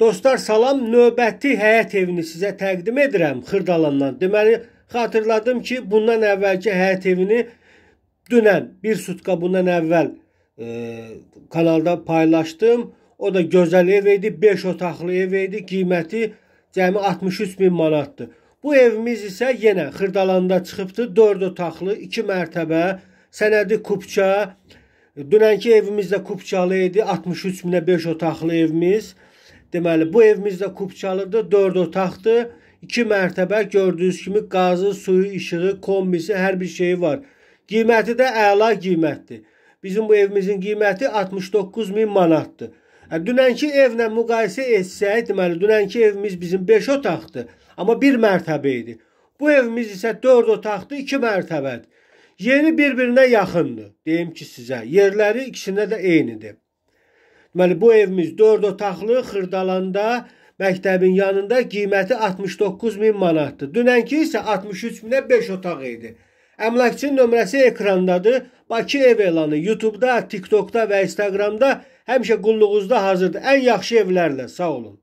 Dostlar, salam. Növbəti həyət evini sizə təqdim edirəm Xırdalandan. Deməli, xatırladım ki, bundan əvvəlki həyət evini dünən bir sutka bundan əvvəl e, kanalda paylaşdım. O da gözəl ev idi, 5 otaqlı ev idi. Qiyməti cəmi 63 min manatdır. Bu evimiz isə yenə Xırdalanda çıxıbdı. 4 otaqlı, 2 mərtəbə, sənədi Kupça. Dünənki evimiz də Kupçalı idi, 63 minə 5 otaqlı evimiz. Deməli bu evimiz də Kupçalıdır, 4 otaqdır. 2 mərtəbə gördüyünüz kimi qazı, suyu, işığı, kombisi, hər bir şeyi var. Qiyməti də əla qiymətdir. Bizim bu evimizin qiyməti 69 min manatdır. E, dünənki evlə müqayisə etsək, deməli dünənki evimiz bizim 5 otaqdır, amma 1 mərtəbə idi. Bu evimiz isə 4 otaqdır, 2 mərtəbədir. Yeri bir-birinə yaxındır, deyim ki sizə. Yerləri ikisində də eynidir. Deməli bu evimiz 4 otaqlı Xırdalanda məktəbin yanında qiyməti 69 min manatdır. Dünənki isə 63 minə 5 otaq idi. Əmlakçının nömrəsi ekrandadır. Bakı ev elanı YouTube-da, TikTok-da və Instagram-da həmişə qulluğunuzda hazırdır. Ən yaxşı evlərlə sağ olun.